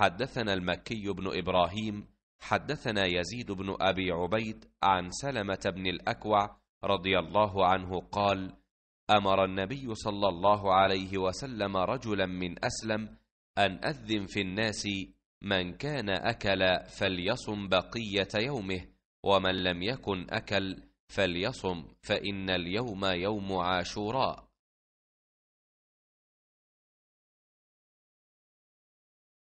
حدثنا المكي بن إبراهيم حدثنا يزيد بن أبي عبيد عن سلمة بن الأكوع رضي الله عنه قال أمر النبي صلى الله عليه وسلم رجلا من أسلم أن أذن في الناس من كان أكل فليصم بقية يومه ومن لم يكن أكل فليصم فإن اليوم يوم عاشوراء